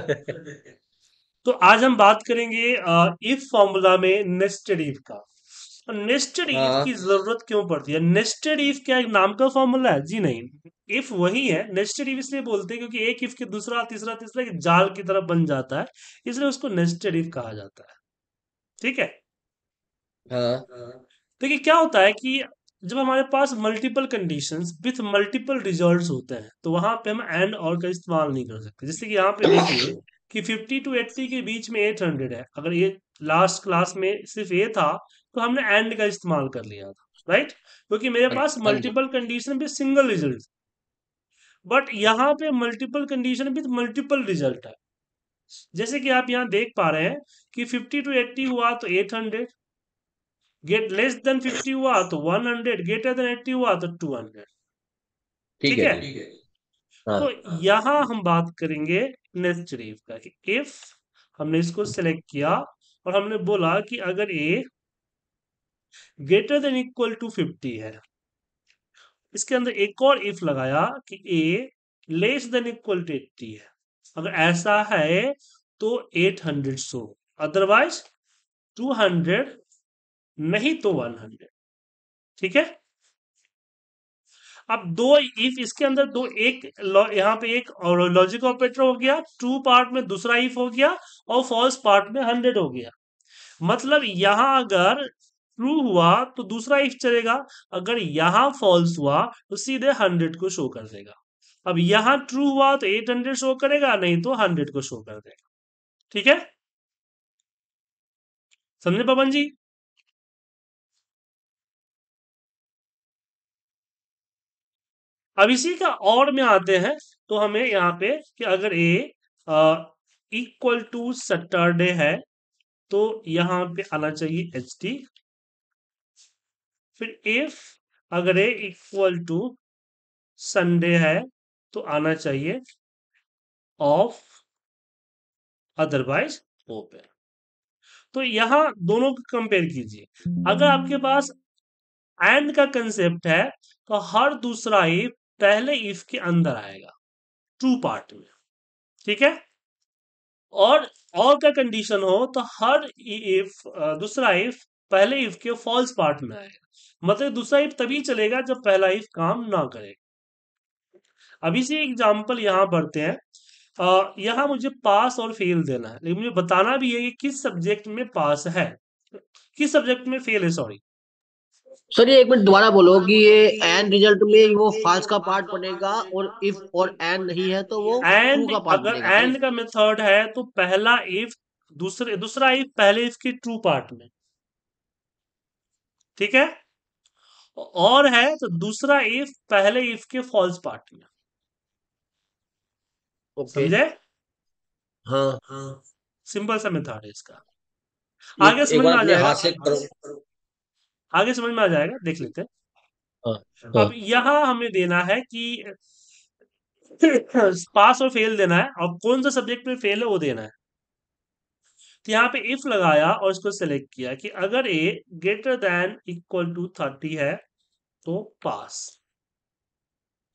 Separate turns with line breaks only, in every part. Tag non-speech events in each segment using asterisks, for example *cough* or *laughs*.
तो आज हम बात करेंगे इफ फॉर्मूला में नेस्टेड इफ का नेस्टेड तो इफ हाँ। की जरूरत क्यों पड़ती है नेस्टेड इफ क्या एक नाम का फॉर्मूला है जी नहीं इफ वही है नेस्टेड इफ इसलिए बोलते हैं क्योंकि एक इफ के दूसरा तीसरा तीसरा एक जाल की तरह बन जाता है इसलिए उसको नेस्टेड इफ कहा जाता है ठीक है हाँ। देखिए क्या होता है कि जब हमारे पास multiple condition with multiple result होते हैं तो वहां पे हम एंड और का इस्तेमाल नहीं कर सकते जैसे कि यहाँ पे देखिए कि 50 टू 80 के बीच में 800 है अगर ये लास्ट क्लास में सिर्फ ये था तो हमने एंड का इस्तेमाल कर लिया था राइट क्योंकि मेरे पास मल्टीपल कंडीशन पे सिंगल रिजल्ट बट यहाँ पे multiple condition with multiple result है जैसे कि आप यहाँ देख पा रहे हैं कि 50 टू 80 हुआ तो 800 गेट लेस देन फिफ्टी हुआ तो one hundred greater than eighty हुआ तो टू हंड्रेड ठीक है, हाँ। तो यहां हम बात करेंगे नेस्ट रेफ का कि इफ हमने इसको सेलेक्ट किया और हमने बोला कि अगर A greater than equal to fifty है इसके अंदर एक और इफ लगाया कि A less than equal to eighty है अगर ऐसा है तो eight hundred so otherwise two hundred नहीं तो वन हंड्रेड ठीक है अब दो इफ इसके अंदर दो एक यहां पे एक लॉजिक ऑपरेटर हो गया ट्रू पार्ट में दूसरा इफ हो गया और फॉल्स पार्ट में हंड्रेड हो गया मतलब यहां अगर ट्रू हुआ तो दूसरा इफ चलेगा अगर यहां फॉल्स हुआ तो सीधे हंड्रेड को शो कर देगा अब यहां ट्रू हुआ तो एट हंड्रेड शो करेगा नहीं तो हंड्रेड को शो कर देगा ठीक है समझे पवन जी अब इसी का और में आते हैं तो हमें यहाँ पे कि अगर ए इक्वल टू सटरडे है तो यहां पे आना चाहिए एच टी फिर इफ अगर ए इक्वल टू संडे है तो आना चाहिए ऑफ अदरवाइज ओपन तो यहां दोनों को कंपेयर कीजिए अगर आपके पास एंड का कंसेप्ट है तो हर दूसरा इफ पहले इफ के अंदर आएगा टू पार्ट में ठीक है और और का कंडीशन हो तो हर इफ दूसरा इफ पहले इफ के फॉल्स पार्ट में आएगा मतलब दूसरा इफ तभी चलेगा जब पहला इफ काम ना करेगा अभी से एग्जाम्पल यहां बढ़ते हैं आ, यहां मुझे पास और फेल देना है लेकिन मुझे बताना भी है कि किस सब्जेक्ट में पास है किस सब्जेक्ट में फेल है सॉरी सर ये एक मिनट दोबारा बोलो कि ये हाँ, एन रिजल्ट में वो फाल्स का पार्ट बनेगा और इफ और एन नहीं है तो वो एंड का पार्ट अगर एंड का मेथड है तो पहला इफ दूसरे दूसरा इफ पहले इफ की ट्रू पार्ट में ठीक है और है तो दूसरा इफ पहले इफ के फॉल्स पार्ट में okay. समझे हाँ हाँ सिंपल सा मेथड है इसका आगे समझ में आ जाएगा आगे समझ में आ जाएगा देख लेते हैं हाँ, तो अब हाँ। यहाँ हमें देना है कि पास और फेल देना है और कौन सा सब्जेक्ट में फेल है वो देना है तो यहाँ पे इफ लगाया और इसको सेलेक्ट किया कि अगर A greater than equal to thirty है तो पास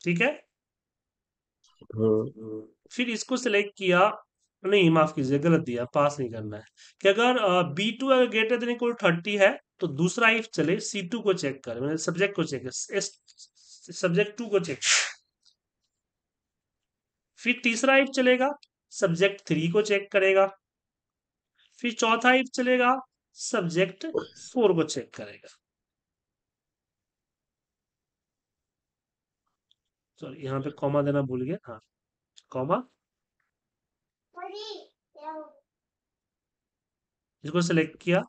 ठीक है हाँ। फिर इसको सेलेक्ट किया नहीं माफ कीजिए गलत दिया पास नहीं करना है कि अगर बी टू अगर ग्रेटर देन इक्वल थर्टी है तो दूसरा इफ चले सी टू को चेक कर मैंने सब्जेक्ट को चेक सब्जेक्ट टू को चेक फिर तीसरा इफ चलेगा सब्जेक्ट थ्री को चेक करेगा फिर चौथा इफ चलेगा सब्जेक्ट फोर को चेक करेगा सॉरी यहां पे कॉमा देना भूल गया हाँ कॉमा इसको सेलेक्ट किया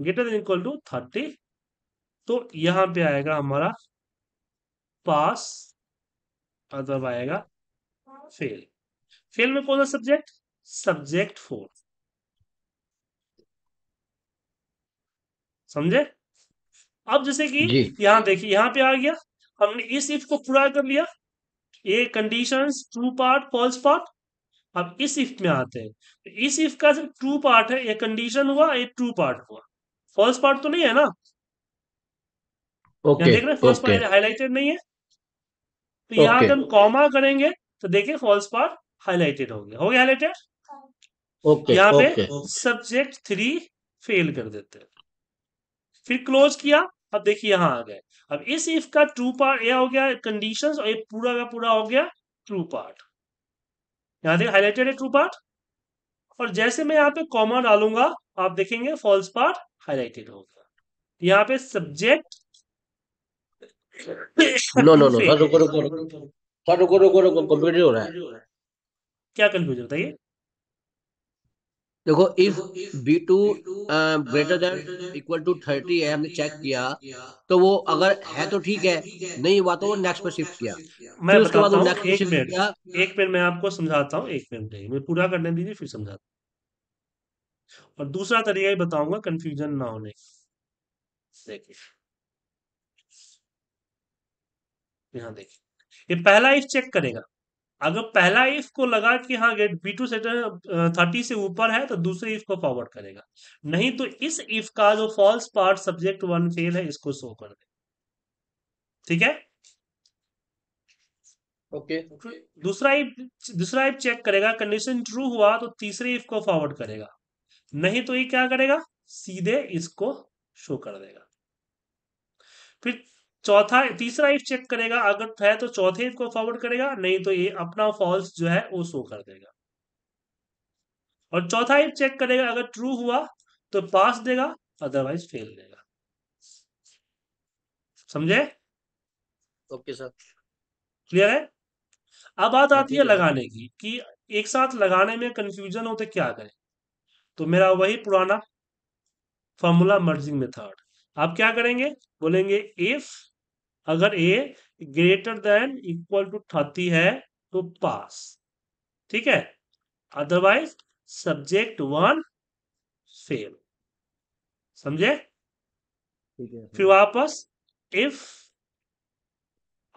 greater than equal to thirty तो यहां पे आएगा हमारा पास अदरब आएगा फेल फेल में कौन सा सब्जेक्ट सब्जेक्ट फोर समझे अब जैसे कि यहां देखिए यहां पे आ गया हमने इस इफ को पूरा कर लिया ये condition true part false part अब इस इफ में आते हैं तो इस इफ का सिर्फ ट्रू पार्ट है ये कंडीशन हुआ ये ट्रू पार्ट हुआ फॉल्स पार्ट तो नहीं है ना ओके okay, देख रहे फॉल्स पार्ट हाईलाइटेड नहीं है तो okay. यहां हम कॉमा करेंगे तो देखिए फॉल्स पार्ट हाईलाइटेड हो गया हो गया हाईलाइटेड ओके यहाँ पे सब्जेक्ट थ्री फेल कर देते हैं फिर क्लोज किया अब देखिए यहाँ आ गए अब इस इफ का ट्रू पार्ट यह हो गया कंडीशंस और ये पूरा का पूरा हो गया ट्रू पार्ट यहाँ देखिए हाईलाइटेड है ट्रू पार्ट और जैसे मैं यहाँ पे कॉमा डालूंगा आप देखेंगे फॉल्स पार्ट हाईलाइटेड हो गया यहाँ पे सब्जेक्ट नो नो नो रुको रुको रुको रुको रुको रुको कंप्यूटर हो रहा है क्या कंप्यूटर बताइए देखो if B two greater than equal to thirty है हमने चेक किया तो, तो वो अगर तो है तो ठीक है नहीं हुआ तो वो नेक्स्ट पर शिफ्ट किया मैं उसके बाद एक मिनट एक मिनट मैं आपको समझाता हूँ एक मिनट नहीं मुझे पूरा करने दीजिए फिर समझाता और दूसरा तरीका ही बताऊंगा कंफ्यूजन ना होने देखिए यहाँ देखिए ये पहला इफ चेक करेगा अगर पहला इफ को लगा कि हाँ गेट बी टू सेटर थर्टी से ऊपर है तो दूसरे इफ को फॉरवर्ड करेगा नहीं तो इस इफ का जो false part subject one fail है इसको शो कर दे ठीक है ओके दूसरा इफ दूसरा इफ चेक करेगा कंडीशन ट्रू हुआ तो तीसरे इफ को फॉरवर्ड करेगा नहीं तो ये क्या करेगा सीधे इसको शो कर देगा फिर चौथा तीसरा इफ चेक करेगा अगर है तो चौथे इफ को फॉरवर्ड करेगा नहीं तो ये अपना फॉल्स जो है वो शो कर देगा और चौथा इफ चेक करेगा अगर ट्रू हुआ तो पास देगा अदरवाइज फेल देगा समझे ओके सर क्लियर है अब बात हाँ, आती है लगाने की कि एक साथ लगाने में कंफ्यूजन हो तो क्या करें तो मेरा वही पुराना फॉर्मूला मर्जिंग मेथड आप क्या करेंगे बोलेंगे इफ अगर A greater than equal to thirty है तो पास ठीक है अदरवाइज सब्जेक्ट वन फेल समझे फिर वापस इफ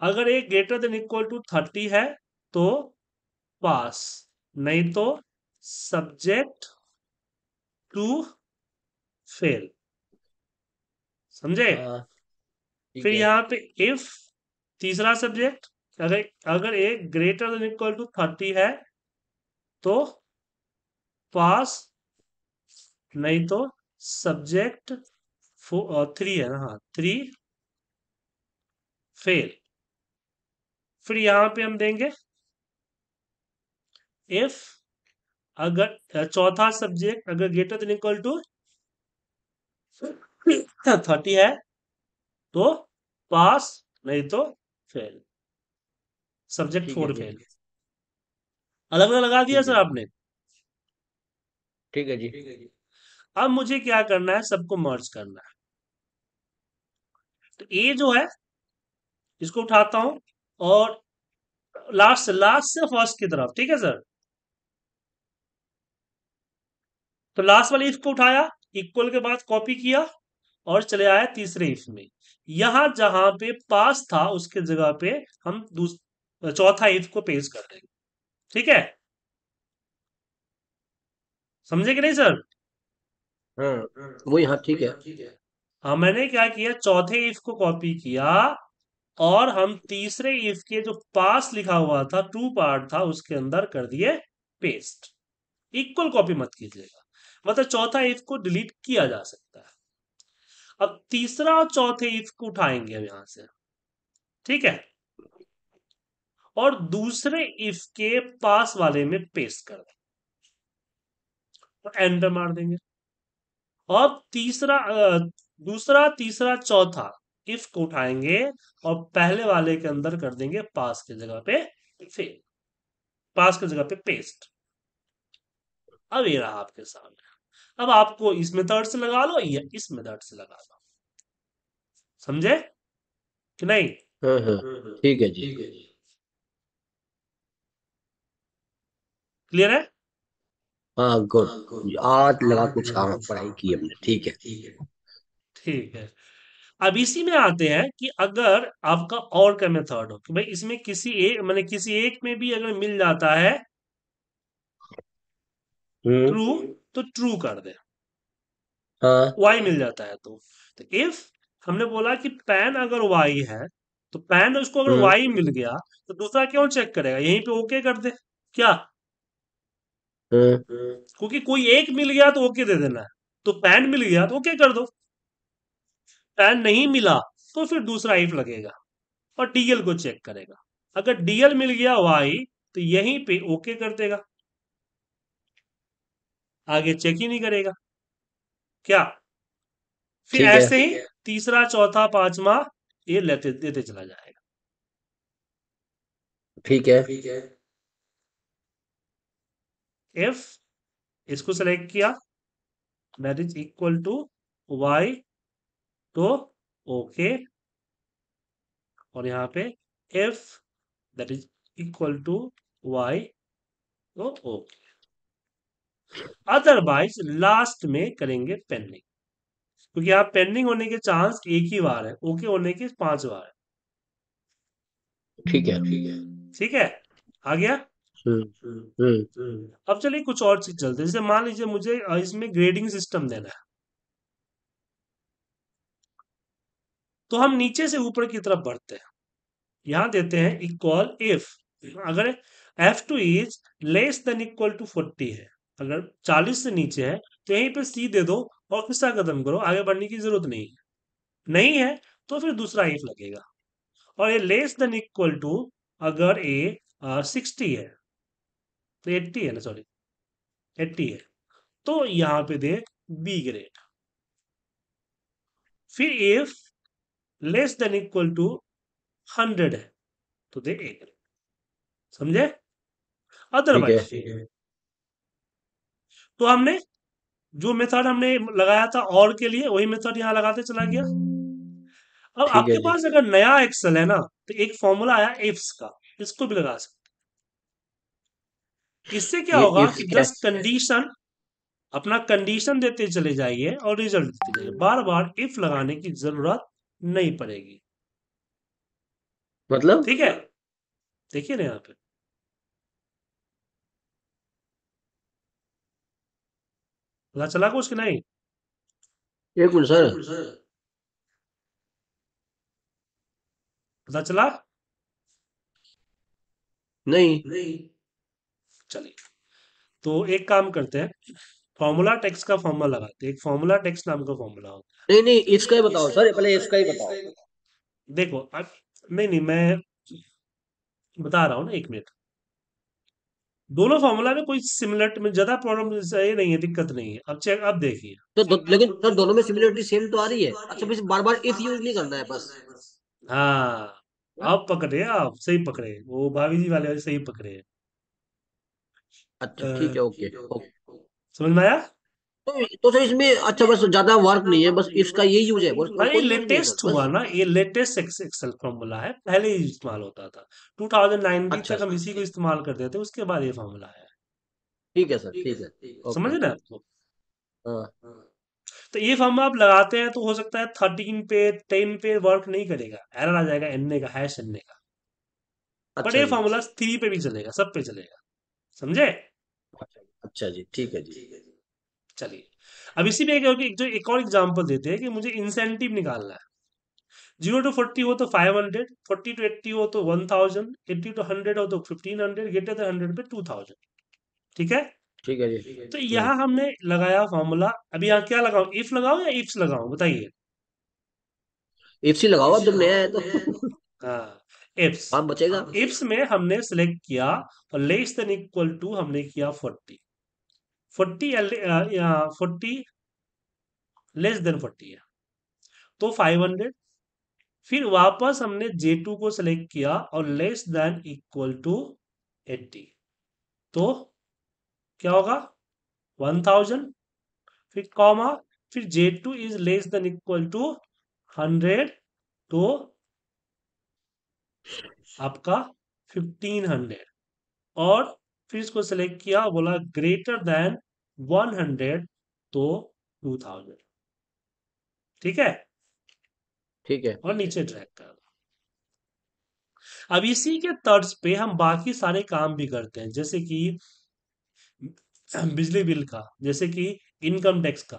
अगर A greater than equal to thirty है तो पास नहीं तो सब्जेक्ट टू फेल समझे हाँ। फिर यहाँ पे इफ तीसरा सब्जेक्ट अगर अगर A greater than equal to thirty है तो पास नहीं तो सब्जेक्ट थ्री है ना हाँ थ्री फेल फिर यहां पे हम देंगे इफ अगर चौथा सब्जेक्ट अगर greater than equal to thirty है तो पास नहीं तो फेल सब्जेक्ट फोर फेल अलग अलग लगा दिया सर आपने ठीक है जी अब मुझे क्या करना है सबको मर्ज करना है तो ए जो है इसको उठाता हूं और लास्ट से लास्ट से फर्स्ट की तरफ ठीक है सर तो लास्ट वाले इसको उठाया इक्वल के बाद कॉपी किया और चले आया तीसरे इफ में यहां जहां पे पास था उसके जगह पे हम चौथा इफ को पेश कर देंगे ठीक है समझे कि नहीं सर हाँ, वो है ठीक है हाँ मैंने क्या किया चौथे इफ को कॉपी किया और हम तीसरे इफ के जो पास लिखा हुआ था टू पार्ट था उसके अंदर कर दिए पेस्ट इक्वल कॉपी मत कीजिएगा मतलब चौथा इफ को डिलीट किया जा सकता है अब तीसरा और चौथे इफ को उठाएंगे हम यहां से ठीक है और दूसरे इफ के पास वाले में पेस्ट कर देंगे और एंटर मार देंगे और तीसरा दूसरा तीसरा चौथा इफ को उठाएंगे और पहले वाले के अंदर कर देंगे पास की जगह पे फेल पास की जगह पे पेस्ट अब ये रहा आपके सामने अब आपको इस मेथड से लगा लो या इस मेथड से लगा लो समझे कि नहीं हाँ, हाँ। हाँ, ठीक है जी क्लियर है हाँ गुड आज लगा कुछ पढ़ाई की हमने ठीक है ठीक है अब इसी में आते हैं कि अगर आपका और का मेथड हो कि भाई इसमें किसी एक मैंने किसी एक में भी अगर मिल जाता है ट्रू हम्म। तो ट्रू कर दे वाई हाँ। मिल जाता है तो, तो इफ हमने बोला कि पैन अगर वाई है तो पैन उसको अगर वाई हम्म। मिल गया तो दूसरा क्यों चेक करेगा यहीं पे ओके कर दे क्या हम्म। क्योंकि कोई एक मिल गया तो ओके दे देना है तो पैन मिल गया तो ओके कर दो पैन नहीं मिला तो फिर दूसरा इफ लगेगा और डीएल को चेक करेगा अगर डीएल मिल गया वाई तो यहीं पे ओके कर देगा आगे चेक ही नहीं करेगा क्या फिर ऐसे ही तीसरा चौथा पांचवा ये लेते देते चला जाएगा ठीक है ठीक है इफ इसको सेलेक्ट किया that is equal to Y तो ओके और यहां पे F that is equal to Y तो ओके अदरवाइज लास्ट में करेंगे पेंडिंग क्योंकि आप पेंडिंग होने के चांस एक ही बार है ओके होने के पांच बार है ठीक है ठीक है ठीक है आ गया हम्म, हम्म। अब चलिए कुछ और चीज चलते जैसे मान लीजिए मुझे इसमें ग्रेडिंग सिस्टम देना है तो हम नीचे से ऊपर की तरफ बढ़ते हैं यहां देते हैं इक्वल इफ अगर F two is less than equal to forty है अगर चालीस से नीचे है तो यहीं पर सी दे दो और किस्सा खत्म करो आगे बढ़ने की जरूरत नहीं है नहीं है तो फिर दूसरा इफ लगेगा और ये लेस देन इक्वल टू अगर ए सिक्सटी है तो एट्टी है ना सॉरी एट्टी है तो यहां पे दे बी ग्रेड फिर if less than equal to hundred है तो दे ए ग्रेड समझे अदरवाइज तो हमने जो मेथड हमने लगाया था और के लिए वही मेथड यहाँ लगाते चला गया अब आपके पास अगर नया एक्सेल है ना तो एक फॉर्मूला आया एफ्स का इसको भी लगा सकते इससे क्या होगा कि जस्ट कंडीशन अपना कंडीशन देते चले जाइए और रिजल्ट देते जाइए बार बार इफ लगाने की जरूरत नहीं पड़ेगी मतलब ठीक है देखिए ना यहाँ पे पता चला कुछ कि नहीं एक मिनट सर पता चला नहीं नहीं चलिए तो एक काम करते हैं फॉर्मूला टेक्स का फॉर्मूला लगाते हैं एक फॉर्मूला टेक्स नाम का फॉर्मूला होता है नहीं नहीं इसका ही बताओ सर पहले इसका ही बताओ देखो अब नहीं नहीं मैं बता रहा हूँ ना एक मिनट दोनों फॉर्मूला में कोई सिमिलर में मतलब ज्यादा प्रॉब्लम ये नहीं है दिक्कत नहीं है अब चेक अब देखिए तो दो, लेकिन सर तो दोनों में सिमिलरिटी सेम तो आ रही है अच्छा बस बार बार इफ यूज नहीं करना है बस हाँ आप पकड़े आप सही पकड़े वो भाभी जी वाले सही पकड़े अच्छा ठीक है ओके समझ में आया तो, तो सर इसमें अच्छा बस ज्यादा वर्क नहीं है बस इसका ये यूज है बस अरे लेटेस्ट हुआ ना ये लेटेस्ट एक्सेल फॉर्मूला है पहले ही इस्तेमाल होता था 2019 अच्छा, तक हम अच्छा। इसी को इस्तेमाल करते थे उसके बाद ये फॉर्मूला आया ठीक है सर ठीक है समझे ना आपको हाँ। तो ये फॉर्मूला आप लगाते हैं तो हो सकता है थर्टीन पे टेन पे वर्क नहीं करेगा एरर आ जाएगा एनए का हैश एनए का अच्छा बट ये फॉर्मूला थ्री पे भी चलेगा सब पे चलेगा समझे अच्छा जी ठीक है जी चलिए अब इसी में एक, जो एक और एग्जाम्पल देते हैं कि मुझे इंसेंटिव निकालना है जीरो टू फोर्टी हो तो five hundred forty two eighty हो तो one thousand eighty two hundred हो तो fifteen hundred greater two hundred पे टू थाउजेंड ठीक है ठीक है जी तो यहाँ हमने लगाया फॉर्मूला अभी यहाँ क्या लगाऊ इफ लगाओ या इफ्स लगाओ बताइए इफ्स ही लगाओ जब नया है तो इफ्स हाँ, बचेगा इफ्स में हमने सिलेक्ट किया और लेस देन इक्वल टू हमने किया forty forty forty less than forty है तो फाइव हंड्रेड फिर वापस हमने जे टू को सिलेक्ट किया और less than equal to eighty तो क्या होगा वन थाउजेंड फिर कॉमा फिर J two is less than equal to hundred तो आपका फिफ्टीन हंड्रेड और फिर इसको सिलेक्ट किया बोला ग्रेटर देन वन हंड्रेड तो टू थाउजेंड ठीक है ठीक है और नीचे ड्रैग दो अब इसी के तर्ज पे हम बाकी सारे काम भी करते हैं जैसे कि बिजली बिल का जैसे कि इनकम टैक्स का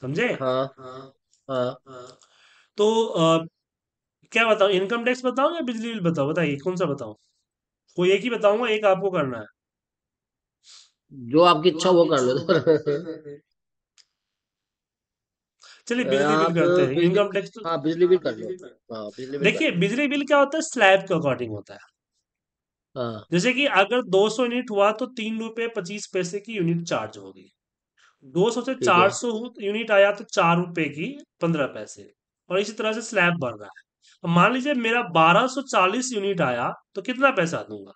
समझे हाँ, हाँ, हाँ, तो आ, क्या बताऊं इनकम टैक्स बताऊं या बिजली बिल बताओ बताइए कौन सा बताऊं कोई एक ही बताऊंगा एक आपको करना है जो आपकी इच्छा वो कर लो *laughs* चलिए बिजली बिल करते हैं इनकम टैक्स तो हाँ बिजली बिल कर लो हाँ, देखिए बिजली बिल क्या होता है स्लैब के अकॉर्डिंग होता है हाँ। जैसे कि अगर 200 यूनिट हुआ तो तीन रुपए पच्चीस पैसे की यूनिट चार्ज होगी 200 से 400 यूनिट आया तो चार रुपए की पंद्रह पैसे और इसी तरह से स्लैब बढ़ रहा है मान लीजिए मेरा 1240 यूनिट आया तो कितना पैसा दूंगा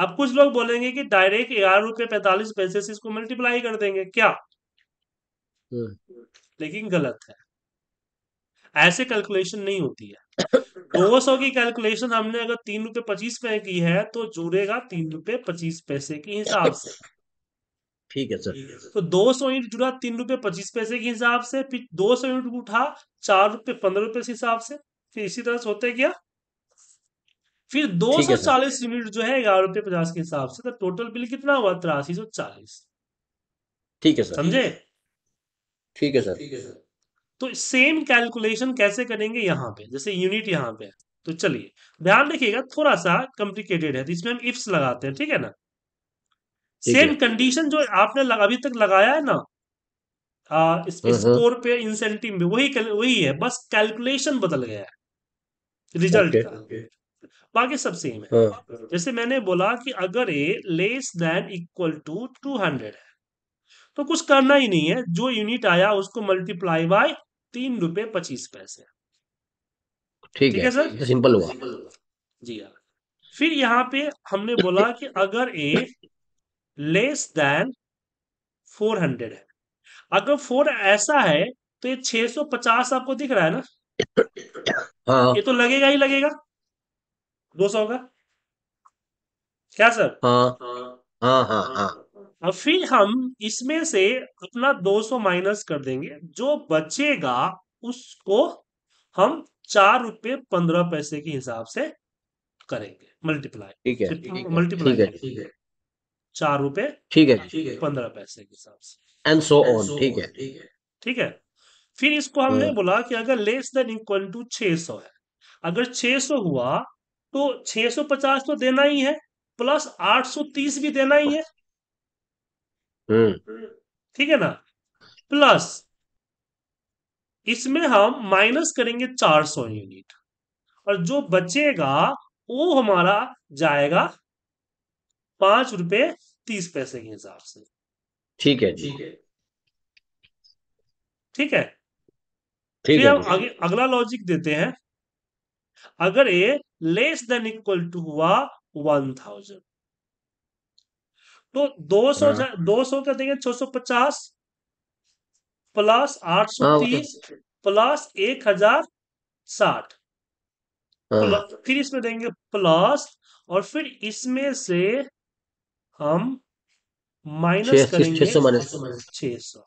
अब कुछ लोग बोलेंगे कि डायरेक्ट ग्यारह रुपए पैंतालीस पैसे से इसको मल्टीप्लाई कर देंगे क्या हम्म। लेकिन गलत है ऐसे कैलकुलेशन नहीं होती है *coughs* दो सौ की कैलकुलेशन हमने अगर तीन रुपए पच्चीस पैसे की है तो जुड़ेगा तीन रुपए पच्चीस पैसे के हिसाब से ठीक है सर तो दो सौ यूनिट जुड़ा तीन रुपए पच्चीस पैसे के हिसाब से फिर दो सौ यूनिट उठा चार रुपए पंद्रह रुपए के हिसाब से फिर इसी तरह से होते क्या फिर दो सौ चालीस यूनिट जो है ग्यारह रुपए पचास के हिसाब से तो टोटल बिल कितना हुआ तिरासी सौ चालीस ठीक है सर समझे ठीक है सर ठीक है सर तो सेम कैलकुलेशन कैसे करेंगे यहाँ पे जैसे यूनिट यहाँ पे तो चलिए ध्यान रखिएगा थोड़ा सा कॉम्प्लिकेटेड है तो इसमें हम इफ्स लगाते हैं ठीक है ना सेम कंडीशन जो आपने लग, अभी तक लगाया है ना आ, इस पे स्कोर पे इंसेंटिव में वही वही है बस कैलकुलेशन बदल गया है रिजल्ट का बाकी सब सेम है हाँ। जैसे मैंने बोला कि अगर A less than equal to two hundred है तो कुछ करना ही नहीं है जो यूनिट आया उसको मल्टीप्लाई बाय तीन रुपए पच्चीस पैसे ठीक है, है सर सिंपल हुआ जी हाँ फिर यहाँ पे हमने बोला कि अगर A less than four hundred है अगर फोर ऐसा है तो ये छह सौ पचास आपको दिख रहा है ना हाँ। ये तो लगेगा ही लगेगा दो सौ का क्या सर हाँ हाँ हाँ हाँ, हाँ। फिर हम इसमें से अपना 200 माइनस कर देंगे जो बचेगा उसको हम चार रुपये पंद्रह पैसे के हिसाब से करेंगे मल्टीप्लाई ठीक है मल्टीप्लाई ठीक है चार रुपए ठीक है पंद्रह पैसे के हिसाब से एंड सो ऑन ठीक है ठीक है फिर इसको हमने हाँ। बोला कि अगर लेस देन इक्वल टू सौ है अगर सौ हुआ तो 650 तो देना ही है प्लस 830 भी देना ही है हम्म। ठीक है ना प्लस इसमें हम माइनस करेंगे 400 यूनिट और जो बचेगा वो हमारा जाएगा पांच रुपए तीस पैसे के हिसाब से ठीक है ठीक है ठीक है फिर हम अगला लॉजिक देते हैं अगर ये लेस देन इक्वल टू हुआ वन थाउजेंड तो दो सौ हाँ। दो सौ का तो देंगे छह सौ पचास प्लस आठ सौ हाँ, तो तीस प्लस एक हजार साठ हाँ। फिर इसमें देंगे प्लस और फिर इसमें से हम माइनस करेंगे छह सौ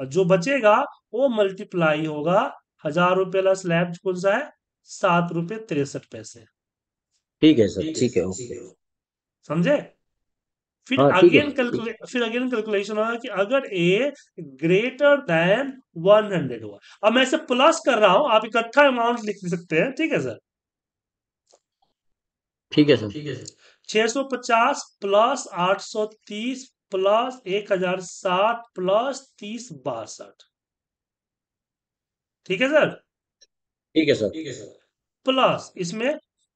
और जो बचेगा वो मल्टीप्लाई होगा हजार रुपये प्लस लैब कौन सा है सात रुपए तिरसठ पैसे ठीक है सर ठीक है ओके समझे फिर हाँ, अगेन कैलकुलेट फिर अगेन कैलकुलेशन होगा कि अगर A greater than one hundred हुआ अब मैं इसे प्लस कर रहा हूं आप इकट्ठा अमाउंट लिख सकते हैं ठीक है सर ठीक है सर ठीक है सर पचास प्लस आठ सौ तीस प्लस एक हजार सात प्लस तीस बासठ ठीक है सर ठीक है सर ठीक है सर प्लस इसमें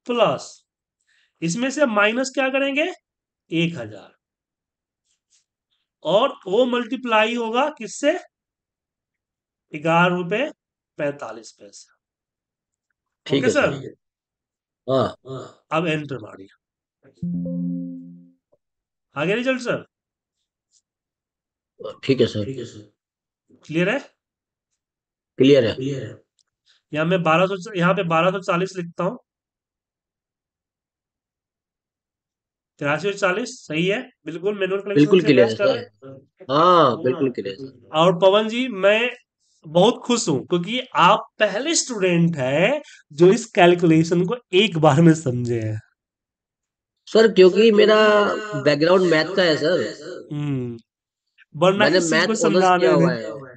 प्लस इसमें से माइनस क्या करेंगे एक हजार और वो मल्टीप्लाई होगा किससे ग्यारह रुपए पैतालीस पैसा ठीक है सर हाँ।, हाँ अब एंटर मारिए आगे रिजल्ट सर ठीक है सर ठीक है सर क्लियर है क्लियर है क्लियर है यहाँ मैं बारह सौ यहाँ पे बारह सौ चालीस लिखता हूं तिरासी चालीस सही है बिल्कुल मेनुअल कलेक्शन बिल्कुल क्लियर हाँ, हाँ बिल्कुल क्लियर और पवन जी मैं बहुत खुश हूं क्योंकि आप पहले स्टूडेंट हैं जो इस कैलकुलेशन को एक बार में समझे हैं सर क्योंकि मेरा बैकग्राउंड मैथ का है सर वरना मैथ को समझाने हुआ है